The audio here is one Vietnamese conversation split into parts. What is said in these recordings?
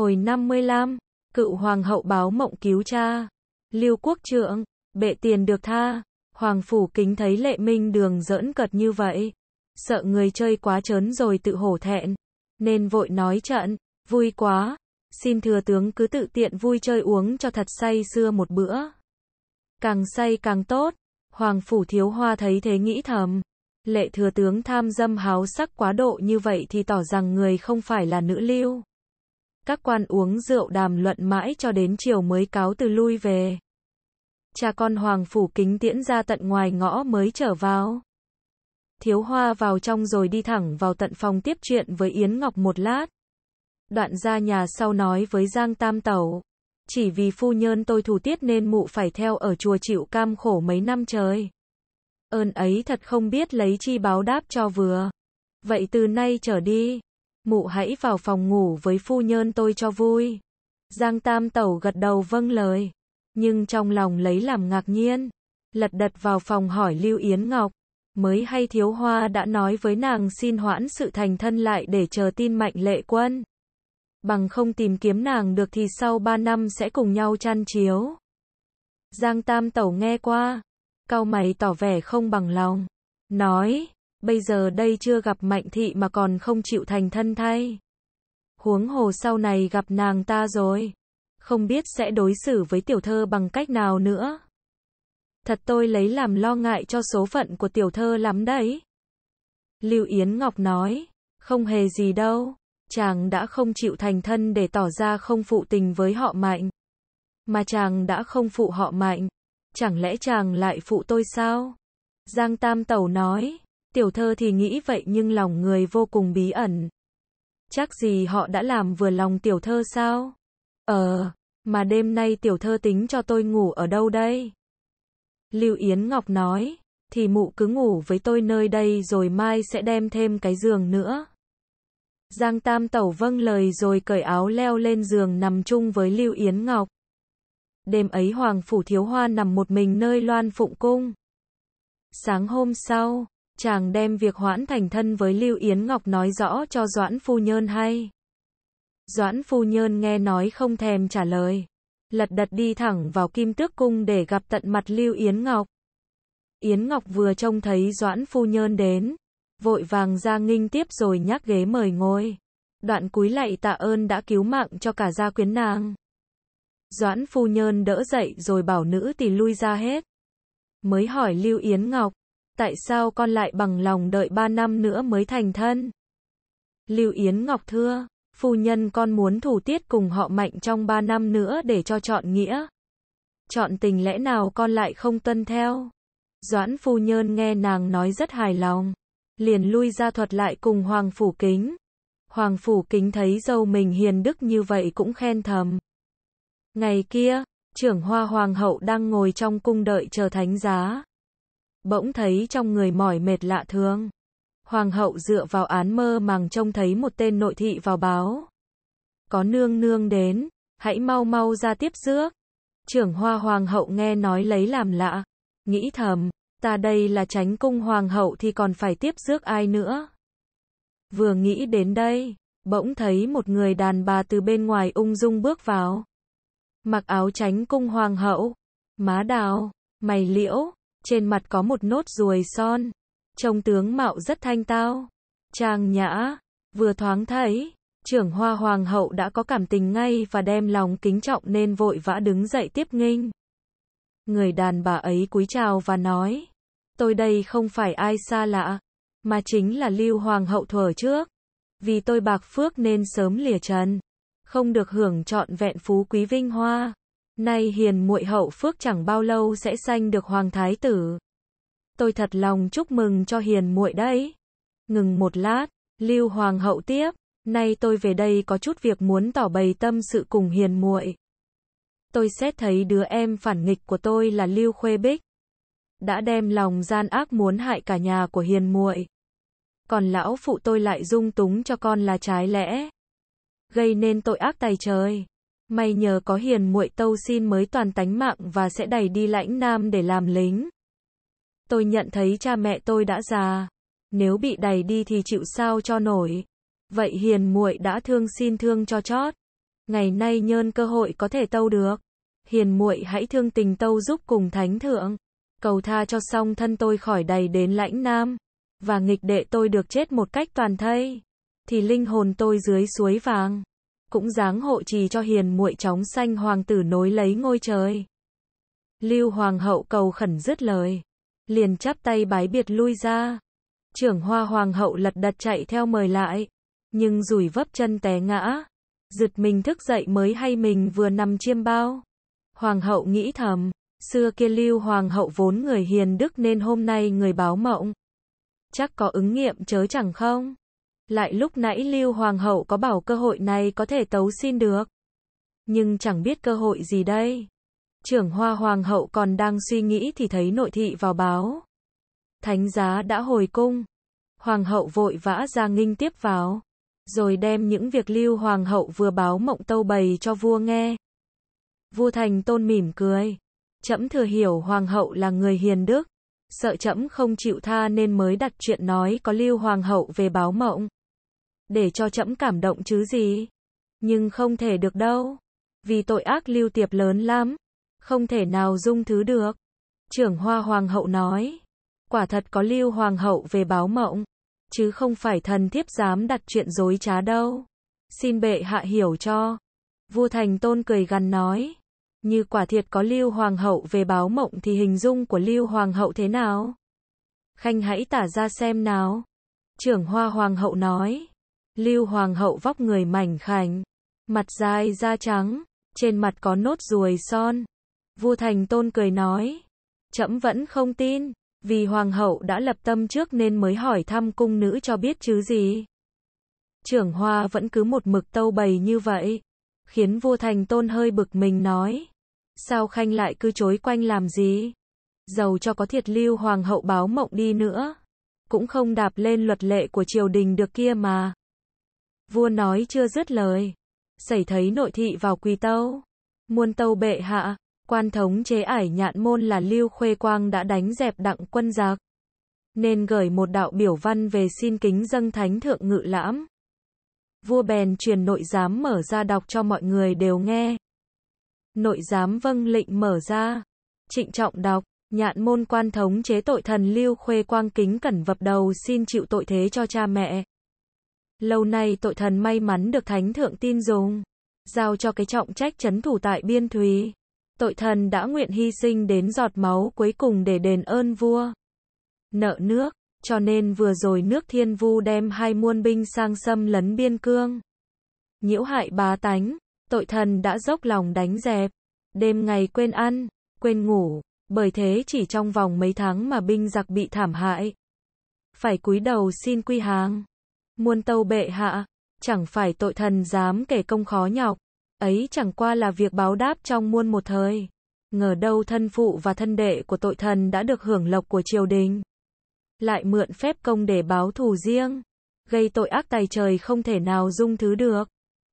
Hồi 55, cựu hoàng hậu báo mộng cứu cha. Lưu quốc trượng, bệ tiền được tha. Hoàng phủ kính thấy lệ minh đường giỡn cật như vậy. Sợ người chơi quá trớn rồi tự hổ thẹn. Nên vội nói trận, vui quá. Xin thừa tướng cứ tự tiện vui chơi uống cho thật say xưa một bữa. Càng say càng tốt. Hoàng phủ thiếu hoa thấy thế nghĩ thầm. Lệ thừa tướng tham dâm háo sắc quá độ như vậy thì tỏ rằng người không phải là nữ lưu các quan uống rượu đàm luận mãi cho đến chiều mới cáo từ lui về. Cha con hoàng phủ kính tiễn ra tận ngoài ngõ mới trở vào. Thiếu hoa vào trong rồi đi thẳng vào tận phòng tiếp chuyện với Yến Ngọc một lát. Đoạn ra nhà sau nói với Giang Tam Tẩu. Chỉ vì phu nhân tôi thủ tiết nên mụ phải theo ở chùa chịu cam khổ mấy năm trời. Ơn ấy thật không biết lấy chi báo đáp cho vừa. Vậy từ nay trở đi, Mụ hãy vào phòng ngủ với phu nhân tôi cho vui. Giang Tam Tẩu gật đầu vâng lời. Nhưng trong lòng lấy làm ngạc nhiên. Lật đật vào phòng hỏi Lưu Yến Ngọc. Mới hay thiếu hoa đã nói với nàng xin hoãn sự thành thân lại để chờ tin mạnh lệ quân. Bằng không tìm kiếm nàng được thì sau ba năm sẽ cùng nhau chăn chiếu. Giang Tam Tẩu nghe qua. Cao mày tỏ vẻ không bằng lòng. Nói bây giờ đây chưa gặp Mạnh Thị mà còn không chịu thành thân thay. Huống hồ sau này gặp nàng ta rồi, không biết sẽ đối xử với tiểu thơ bằng cách nào nữa. Thật tôi lấy làm lo ngại cho số phận của tiểu thơ lắm đấy. Lưu Yến Ngọc nói, không hề gì đâu, chàng đã không chịu thành thân để tỏ ra không phụ tình với họ Mạnh. Mà chàng đã không phụ họ Mạnh, chẳng lẽ chàng lại phụ tôi sao? Giang Tam Tẩu nói, Tiểu thơ thì nghĩ vậy nhưng lòng người vô cùng bí ẩn. Chắc gì họ đã làm vừa lòng tiểu thơ sao? Ờ, mà đêm nay tiểu thơ tính cho tôi ngủ ở đâu đây? Lưu Yến Ngọc nói, thì mụ cứ ngủ với tôi nơi đây rồi mai sẽ đem thêm cái giường nữa. Giang Tam Tẩu vâng lời rồi cởi áo leo lên giường nằm chung với Lưu Yến Ngọc. Đêm ấy Hoàng Phủ Thiếu Hoa nằm một mình nơi Loan Phụng Cung. Sáng hôm sau, chàng đem việc hoãn thành thân với Lưu Yến Ngọc nói rõ cho Doãn Phu Nhơn hay. Doãn Phu Nhơn nghe nói không thèm trả lời. Lật đật đi thẳng vào Kim Tước Cung để gặp tận mặt Lưu Yến Ngọc. Yến Ngọc vừa trông thấy Doãn Phu Nhơn đến, vội vàng ra nghinh tiếp rồi nhắc ghế mời ngồi. Đoạn cúi lạy tạ ơn đã cứu mạng cho cả gia quyến nàng. Doãn Phu Nhơn đỡ dậy rồi bảo nữ thì lui ra hết. Mới hỏi Lưu Yến Ngọc, tại sao con lại bằng lòng đợi ba năm nữa mới thành thân? Lưu Yến Ngọc thưa, phu nhân con muốn thủ tiết cùng họ mạnh trong ba năm nữa để cho chọn nghĩa. Chọn tình lẽ nào con lại không tuân theo? Doãn phu nhân nghe nàng nói rất hài lòng. Liền lui ra thuật lại cùng Hoàng Phủ Kính. Hoàng Phủ Kính thấy dâu mình hiền đức như vậy cũng khen thầm. Ngày kia, trưởng hoa hoàng hậu đang ngồi trong cung đợi chờ thánh giá bỗng thấy trong người mỏi mệt lạ thường. Hoàng hậu dựa vào án mơ màng trông thấy một tên nội thị vào báo. Có nương nương đến, hãy mau mau ra tiếp rước. Trưởng hoa hoàng hậu nghe nói lấy làm lạ, nghĩ thầm, ta đây là tránh cung hoàng hậu thì còn phải tiếp rước ai nữa. Vừa nghĩ đến đây, bỗng thấy một người đàn bà từ bên ngoài ung dung bước vào. Mặc áo tránh cung hoàng hậu, má đào, mày liễu, trên mặt có một nốt ruồi son. Trông tướng mạo rất thanh tao. Trang nhã, vừa thoáng thấy, trưởng hoa hoàng hậu đã có cảm tình ngay và đem lòng kính trọng nên vội vã đứng dậy tiếp nghinh. Người đàn bà ấy cúi chào và nói, tôi đây không phải ai xa lạ, mà chính là lưu hoàng hậu thuở trước. Vì tôi bạc phước nên sớm lìa trần, không được hưởng trọn vẹn phú quý vinh hoa. Nay hiền muội hậu phước chẳng bao lâu sẽ sanh được hoàng thái tử. Tôi thật lòng chúc mừng cho hiền muội đấy. Ngừng một lát, Lưu hoàng hậu tiếp, nay tôi về đây có chút việc muốn tỏ bày tâm sự cùng hiền muội. Tôi xét thấy đứa em phản nghịch của tôi là Lưu Khuê Bích đã đem lòng gian ác muốn hại cả nhà của hiền muội. Còn lão phụ tôi lại dung túng cho con là trái lẽ, gây nên tội ác tày trời. May nhờ có hiền muội tâu xin mới toàn tánh mạng và sẽ đẩy đi lãnh nam để làm lính. Tôi nhận thấy cha mẹ tôi đã già. Nếu bị đẩy đi thì chịu sao cho nổi. Vậy hiền muội đã thương xin thương cho chót. Ngày nay nhơn cơ hội có thể tâu được. Hiền muội hãy thương tình tâu giúp cùng thánh thượng. Cầu tha cho xong thân tôi khỏi đầy đến lãnh nam. Và nghịch đệ tôi được chết một cách toàn thây. Thì linh hồn tôi dưới suối vàng cũng dáng hộ trì cho hiền muội chóng xanh hoàng tử nối lấy ngôi trời. Lưu hoàng hậu cầu khẩn dứt lời, liền chắp tay bái biệt lui ra. Trưởng hoa hoàng hậu lật đật chạy theo mời lại, nhưng rủi vấp chân té ngã, giật mình thức dậy mới hay mình vừa nằm chiêm bao. Hoàng hậu nghĩ thầm, xưa kia lưu hoàng hậu vốn người hiền đức nên hôm nay người báo mộng. Chắc có ứng nghiệm chớ chẳng không? Lại lúc nãy Lưu Hoàng hậu có bảo cơ hội này có thể tấu xin được. Nhưng chẳng biết cơ hội gì đây. Trưởng Hoa Hoàng hậu còn đang suy nghĩ thì thấy nội thị vào báo. Thánh giá đã hồi cung. Hoàng hậu vội vã ra nghinh tiếp vào. Rồi đem những việc Lưu Hoàng hậu vừa báo mộng tâu bày cho vua nghe. Vua Thành Tôn mỉm cười. Chấm thừa hiểu Hoàng hậu là người hiền đức sợ trẫm không chịu tha nên mới đặt chuyện nói có lưu hoàng hậu về báo mộng để cho trẫm cảm động chứ gì. Nhưng không thể được đâu. Vì tội ác lưu tiệp lớn lắm. Không thể nào dung thứ được. Trưởng hoa hoàng hậu nói. Quả thật có lưu hoàng hậu về báo mộng. Chứ không phải thần thiếp dám đặt chuyện dối trá đâu. Xin bệ hạ hiểu cho. Vua Thành Tôn cười gằn nói. Như quả thiệt có lưu hoàng hậu về báo mộng thì hình dung của lưu hoàng hậu thế nào? Khanh hãy tả ra xem nào. Trưởng hoa hoàng hậu nói. Lưu Hoàng hậu vóc người mảnh khảnh, mặt dài da trắng, trên mặt có nốt ruồi son. Vua Thành Tôn cười nói, trẫm vẫn không tin, vì Hoàng hậu đã lập tâm trước nên mới hỏi thăm cung nữ cho biết chứ gì. Trưởng Hoa vẫn cứ một mực tâu bày như vậy, khiến vua Thành Tôn hơi bực mình nói, sao Khanh lại cứ chối quanh làm gì? Dầu cho có thiệt lưu Hoàng hậu báo mộng đi nữa, cũng không đạp lên luật lệ của triều đình được kia mà. Vua nói chưa dứt lời. Xảy thấy nội thị vào quỳ tâu. Muôn tâu bệ hạ, quan thống chế ải nhạn môn là Lưu Khuê Quang đã đánh dẹp đặng quân giặc. Nên gửi một đạo biểu văn về xin kính dâng thánh thượng ngự lãm. Vua bèn truyền nội giám mở ra đọc cho mọi người đều nghe. Nội giám vâng lệnh mở ra. Trịnh trọng đọc, nhạn môn quan thống chế tội thần Lưu Khuê Quang kính cẩn vập đầu xin chịu tội thế cho cha mẹ. Lâu nay tội thần may mắn được thánh thượng tin dùng, giao cho cái trọng trách chấn thủ tại biên thúy Tội thần đã nguyện hy sinh đến giọt máu cuối cùng để đền ơn vua. Nợ nước, cho nên vừa rồi nước thiên vu đem hai muôn binh sang xâm lấn biên cương. Nhiễu hại bá tánh, tội thần đã dốc lòng đánh dẹp, đêm ngày quên ăn, quên ngủ, bởi thế chỉ trong vòng mấy tháng mà binh giặc bị thảm hại. Phải cúi đầu xin quy hàng muôn tâu bệ hạ, chẳng phải tội thần dám kể công khó nhọc, ấy chẳng qua là việc báo đáp trong muôn một thời. Ngờ đâu thân phụ và thân đệ của tội thần đã được hưởng lộc của triều đình. Lại mượn phép công để báo thù riêng, gây tội ác tài trời không thể nào dung thứ được.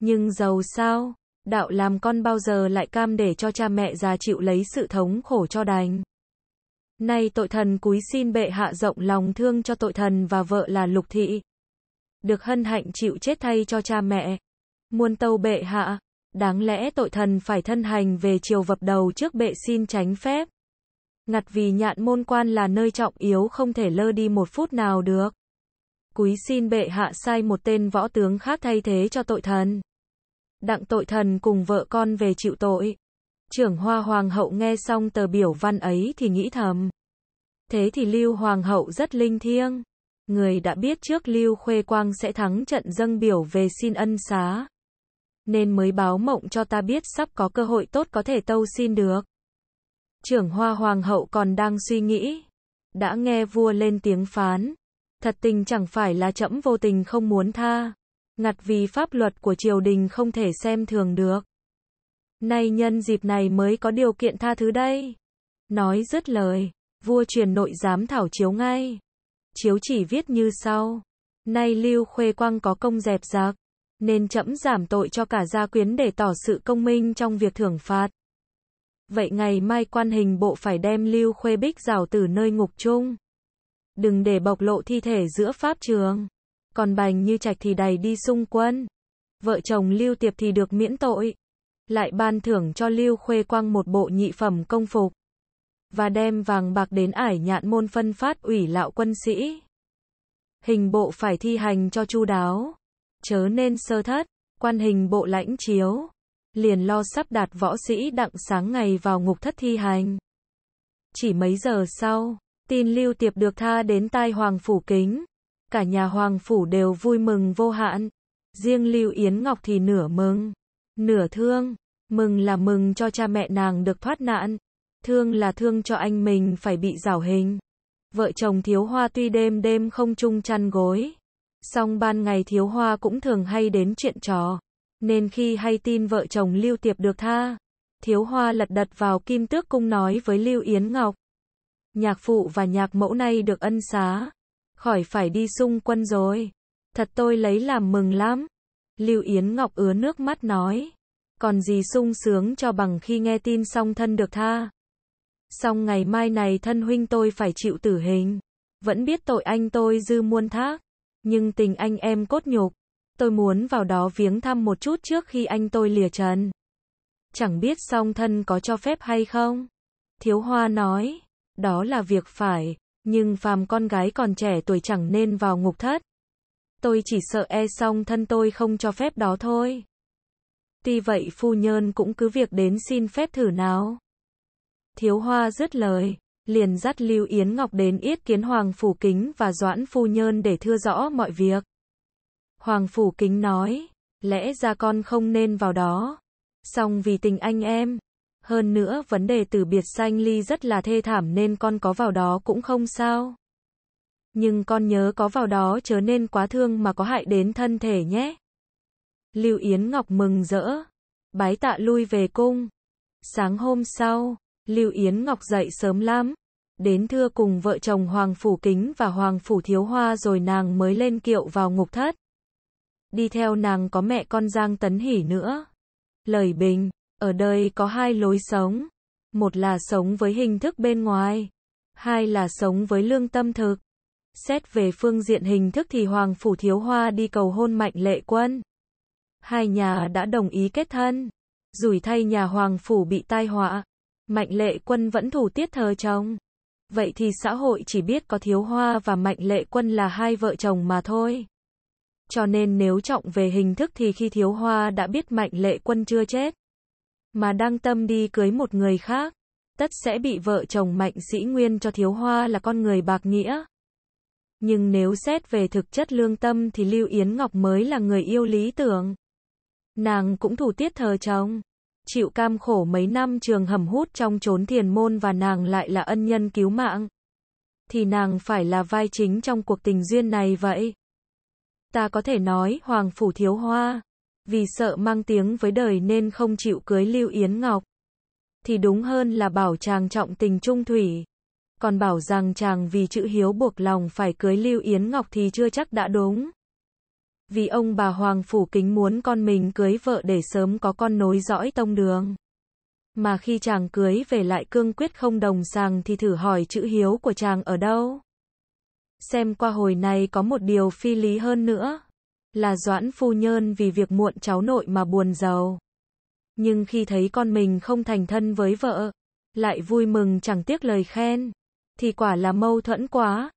Nhưng giàu sao, đạo làm con bao giờ lại cam để cho cha mẹ già chịu lấy sự thống khổ cho đành. Nay tội thần cúi xin bệ hạ rộng lòng thương cho tội thần và vợ là Lục Thị, được hân hạnh chịu chết thay cho cha mẹ. Muôn tâu bệ hạ, đáng lẽ tội thần phải thân hành về chiều vập đầu trước bệ xin tránh phép. Ngặt vì nhạn môn quan là nơi trọng yếu không thể lơ đi một phút nào được. Quý xin bệ hạ sai một tên võ tướng khác thay thế cho tội thần. Đặng tội thần cùng vợ con về chịu tội. Trưởng hoa hoàng hậu nghe xong tờ biểu văn ấy thì nghĩ thầm. Thế thì lưu hoàng hậu rất linh thiêng người đã biết trước Lưu Khuê Quang sẽ thắng trận dâng biểu về xin ân xá. Nên mới báo mộng cho ta biết sắp có cơ hội tốt có thể tâu xin được. Trưởng Hoa Hoàng hậu còn đang suy nghĩ. Đã nghe vua lên tiếng phán. Thật tình chẳng phải là trẫm vô tình không muốn tha. Ngặt vì pháp luật của triều đình không thể xem thường được. Nay nhân dịp này mới có điều kiện tha thứ đây. Nói dứt lời, vua truyền nội giám thảo chiếu ngay chiếu chỉ viết như sau. Nay Lưu Khuê Quang có công dẹp giặc, nên chậm giảm tội cho cả gia quyến để tỏ sự công minh trong việc thưởng phạt. Vậy ngày mai quan hình bộ phải đem Lưu Khuê Bích rào từ nơi ngục chung. Đừng để bộc lộ thi thể giữa pháp trường. Còn bành như trạch thì đầy đi xung quân. Vợ chồng Lưu Tiệp thì được miễn tội. Lại ban thưởng cho Lưu Khuê Quang một bộ nhị phẩm công phục và đem vàng bạc đến ải nhạn môn phân phát ủy lạo quân sĩ. Hình bộ phải thi hành cho chu đáo, chớ nên sơ thất, quan hình bộ lãnh chiếu, liền lo sắp đặt võ sĩ đặng sáng ngày vào ngục thất thi hành. Chỉ mấy giờ sau, tin Lưu Tiệp được tha đến tai Hoàng Phủ Kính. Cả nhà Hoàng Phủ đều vui mừng vô hạn. Riêng Lưu Yến Ngọc thì nửa mừng, nửa thương. Mừng là mừng cho cha mẹ nàng được thoát nạn, thương là thương cho anh mình phải bị rảo hình. Vợ chồng thiếu hoa tuy đêm đêm không chung chăn gối, song ban ngày thiếu hoa cũng thường hay đến chuyện trò, nên khi hay tin vợ chồng Lưu Tiệp được tha, thiếu hoa lật đật vào kim tước cung nói với Lưu Yến Ngọc. Nhạc phụ và nhạc mẫu nay được ân xá, khỏi phải đi xung quân rồi, thật tôi lấy làm mừng lắm. Lưu Yến Ngọc ứa nước mắt nói, còn gì sung sướng cho bằng khi nghe tin song thân được tha. Xong ngày mai này thân huynh tôi phải chịu tử hình. Vẫn biết tội anh tôi dư muôn thác. Nhưng tình anh em cốt nhục. Tôi muốn vào đó viếng thăm một chút trước khi anh tôi lìa trần. Chẳng biết song thân có cho phép hay không? Thiếu hoa nói. Đó là việc phải. Nhưng phàm con gái còn trẻ tuổi chẳng nên vào ngục thất. Tôi chỉ sợ e song thân tôi không cho phép đó thôi. Tuy vậy phu nhân cũng cứ việc đến xin phép thử nào. Thiếu Hoa dứt lời, liền dắt Lưu Yến Ngọc đến yết kiến Hoàng Phủ Kính và Doãn Phu Nhơn để thưa rõ mọi việc. Hoàng Phủ Kính nói, lẽ ra con không nên vào đó. song vì tình anh em, hơn nữa vấn đề từ biệt sanh ly rất là thê thảm nên con có vào đó cũng không sao. Nhưng con nhớ có vào đó chớ nên quá thương mà có hại đến thân thể nhé. Lưu Yến Ngọc mừng rỡ, bái tạ lui về cung. Sáng hôm sau, Lưu Yến Ngọc dậy sớm lắm. Đến thưa cùng vợ chồng Hoàng Phủ Kính và Hoàng Phủ Thiếu Hoa rồi nàng mới lên kiệu vào ngục thất. Đi theo nàng có mẹ con Giang Tấn Hỷ nữa. Lời bình, ở đây có hai lối sống. Một là sống với hình thức bên ngoài. Hai là sống với lương tâm thực. Xét về phương diện hình thức thì Hoàng Phủ Thiếu Hoa đi cầu hôn mạnh lệ quân. Hai nhà đã đồng ý kết thân. Rủi thay nhà Hoàng Phủ bị tai họa, Mạnh lệ quân vẫn thủ tiết thờ chồng. Vậy thì xã hội chỉ biết có thiếu hoa và mạnh lệ quân là hai vợ chồng mà thôi. Cho nên nếu trọng về hình thức thì khi thiếu hoa đã biết mạnh lệ quân chưa chết, mà đang tâm đi cưới một người khác, tất sẽ bị vợ chồng mạnh sĩ nguyên cho thiếu hoa là con người bạc nghĩa. Nhưng nếu xét về thực chất lương tâm thì Lưu Yến Ngọc mới là người yêu lý tưởng. Nàng cũng thủ tiết thờ chồng chịu cam khổ mấy năm trường hầm hút trong chốn thiền môn và nàng lại là ân nhân cứu mạng. Thì nàng phải là vai chính trong cuộc tình duyên này vậy. Ta có thể nói Hoàng Phủ Thiếu Hoa, vì sợ mang tiếng với đời nên không chịu cưới Lưu Yến Ngọc. Thì đúng hơn là bảo chàng trọng tình trung thủy. Còn bảo rằng chàng vì chữ hiếu buộc lòng phải cưới Lưu Yến Ngọc thì chưa chắc đã đúng vì ông bà Hoàng Phủ Kính muốn con mình cưới vợ để sớm có con nối dõi tông đường. Mà khi chàng cưới về lại cương quyết không đồng sàng thì thử hỏi chữ hiếu của chàng ở đâu. Xem qua hồi này có một điều phi lý hơn nữa, là Doãn Phu Nhơn vì việc muộn cháu nội mà buồn giàu. Nhưng khi thấy con mình không thành thân với vợ, lại vui mừng chẳng tiếc lời khen, thì quả là mâu thuẫn quá.